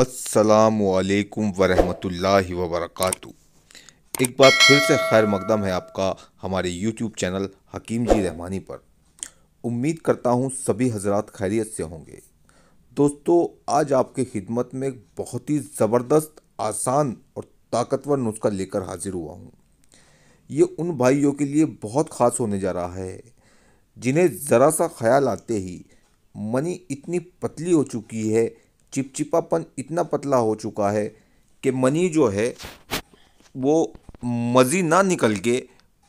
असलकम वरहमतुल्लाहि वबरकू एक बार फिर से खैर मकदम है आपका हमारे यूट्यूब चैनल हकीम जी रहमानी पर उम्मीद करता हूँ सभी हजरात खैरियत से होंगे दोस्तों आज आपकी खिदमत में एक बहुत ही ज़बरदस्त आसान और ताकतवर नुस्खा लेकर हाजिर हुआ हूँ ये उन भाइयों के लिए बहुत ख़ास होने जा रहा है जिन्हें ज़रा सा ख्याल आते ही मनी इतनी पतली हो चुकी है चिपचिपापन इतना पतला हो चुका है कि मनी जो है वो मज़ी ना निकल के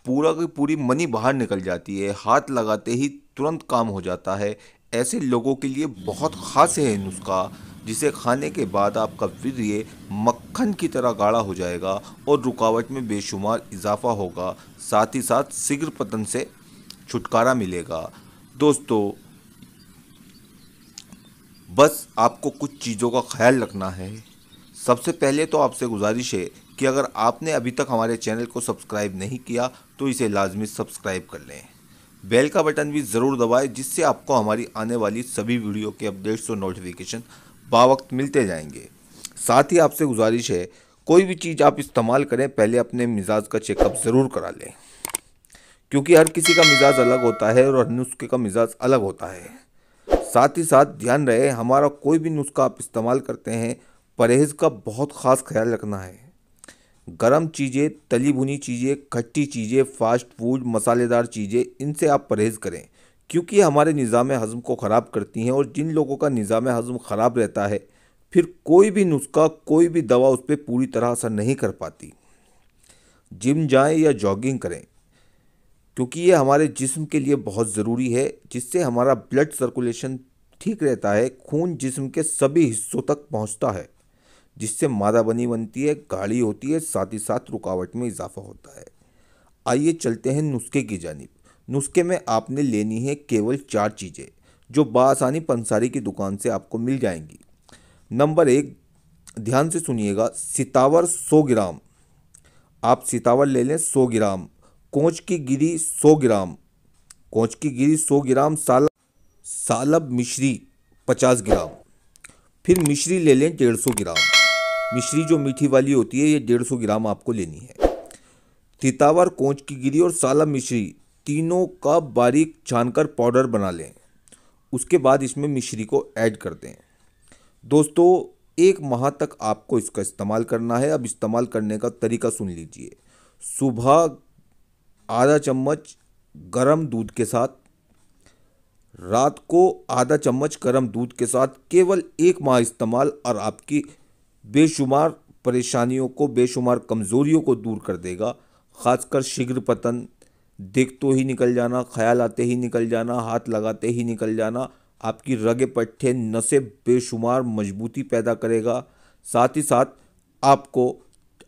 पूरा की पूरी मनी बाहर निकल जाती है हाथ लगाते ही तुरंत काम हो जाता है ऐसे लोगों के लिए बहुत ख़ास है नुस्खा जिसे खाने के बाद आपका ये मक्खन की तरह गाढ़ा हो जाएगा और रुकावट में बेशुमार इजाफा होगा साथ ही साथ शीघ्र पतन से छुटकारा मिलेगा दोस्तों बस आपको कुछ चीज़ों का ख्याल रखना है सबसे पहले तो आपसे गुजारिश है कि अगर आपने अभी तक हमारे चैनल को सब्सक्राइब नहीं किया तो इसे लाजमी सब्सक्राइब कर लें बेल का बटन भी ज़रूर दबाएं जिससे आपको हमारी आने वाली सभी वीडियो के अपडेट्स और नोटिफिकेशन बावक्त मिलते जाएंगे साथ ही आपसे गुजारिश है कोई भी चीज़ आप इस्तेमाल करें पहले अपने मिजाज का चेकअप ज़रूर करा लें क्योंकि हर किसी का मिजाज अलग होता है और हर नुस्खे का मिजाज अलग होता है साथ ही साथ ध्यान रहे हमारा कोई भी नुस्खा आप इस्तेमाल करते हैं परहेज़ का बहुत ख़ास ख्याल रखना है गर्म चीज़ें तली भुनी चीज़ें खट्टी चीज़ें फास्ट फूड मसालेदार चीज़ें इनसे आप परहेज़ करें क्योंकि हमारे निज़ाम हज़म को ख़राब करती हैं और जिन लोगों का निज़ाम हज़म ख़राब रहता है फिर कोई भी नुस्खा कोई भी दवा उस पर पूरी तरह असर नहीं कर पाती जिम जाएं या जॉगिंग करें क्योंकि ये हमारे जिस्म के लिए बहुत ज़रूरी है जिससे हमारा ब्लड सर्कुलेशन ठीक रहता है खून जिस्म के सभी हिस्सों तक पहुंचता है जिससे मादा बनी बनती है गाढ़ी होती है साथ ही साथ रुकावट में इजाफा होता है आइए चलते हैं नुस्खे की जानब नुस्खे में आपने लेनी है केवल चार चीज़ें जो बासानी पंसारी की दुकान से आपको मिल जाएंगी नंबर एक ध्यान से सुनिएगा सितावर सौ ग्राम आप सितावर ले लें सौ ग्राम कोच की गिरी सौ ग्राम कोच की गिरी सौ ग्राम साल सालब मिश्री पचास ग्राम फिर मिश्री ले लें डेढ़ सौ ग्राम मिश्री जो मीठी वाली होती है ये डेढ़ सौ ग्राम आपको लेनी है तितावर कोच की गिरी और सालब मिश्री तीनों का बारीक छानकर पाउडर बना लें उसके बाद इसमें मिश्री को ऐड कर दें दोस्तों एक माह तक आपको इसका इस्तेमाल करना है अब इस्तेमाल करने का तरीका सुन लीजिए सुबह आधा चम्मच गरम दूध के साथ रात को आधा चम्मच गरम दूध के साथ केवल एक माह इस्तेमाल और आपकी बेशुमार परेशानियों को बेशुमार कमज़ोरियों को दूर कर देगा ख़ासकर शीघ्र पतन देख तो ही निकल जाना ख्याल आते ही निकल जाना हाथ लगाते ही निकल जाना आपकी रगे पट्टे नसें बेशुमार मजबूती पैदा करेगा साथ ही साथ आपको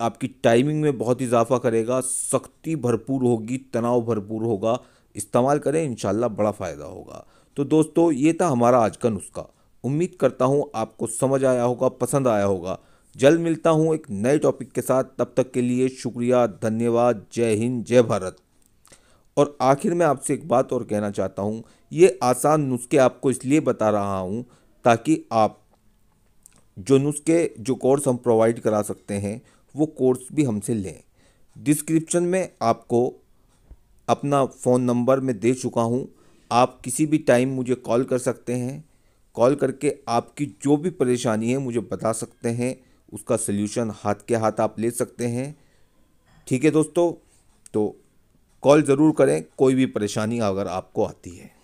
आपकी टाइमिंग में बहुत इजाफा करेगा सख्ती भरपूर होगी तनाव भरपूर होगा इस्तेमाल करें इन बड़ा फ़ायदा होगा तो दोस्तों ये था हमारा आज का नुस्खा उम्मीद करता हूँ आपको समझ आया होगा पसंद आया होगा जल्द मिलता हूँ एक नए टॉपिक के साथ तब तक के लिए शुक्रिया धन्यवाद जय हिंद जय भारत और आखिर में आपसे एक बात और कहना चाहता हूँ ये आसान नुस्खे आपको इसलिए बता रहा हूँ ताकि आप जो नुस्खे जो कोर्स हम प्रोवाइड करा सकते हैं वो कोर्स भी हमसे लें डिस्क्रिप्शन में आपको अपना फ़ोन नंबर मैं दे चुका हूँ आप किसी भी टाइम मुझे कॉल कर सकते हैं कॉल करके आपकी जो भी परेशानी है मुझे बता सकते हैं उसका सल्यूशन हाथ के हाथ आप ले सकते हैं ठीक है दोस्तों तो कॉल ज़रूर करें कोई भी परेशानी अगर आपको आती है